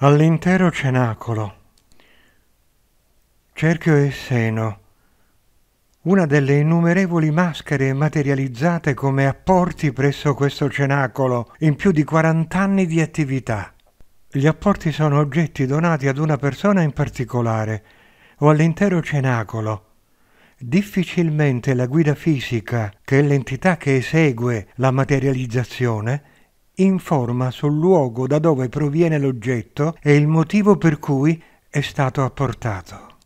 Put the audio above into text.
All'intero cenacolo, cerchio e seno, una delle innumerevoli maschere materializzate come apporti presso questo cenacolo in più di 40 anni di attività. Gli apporti sono oggetti donati ad una persona in particolare o all'intero cenacolo. Difficilmente la guida fisica, che è l'entità che esegue la materializzazione, informa sul luogo da dove proviene l'oggetto e il motivo per cui è stato apportato.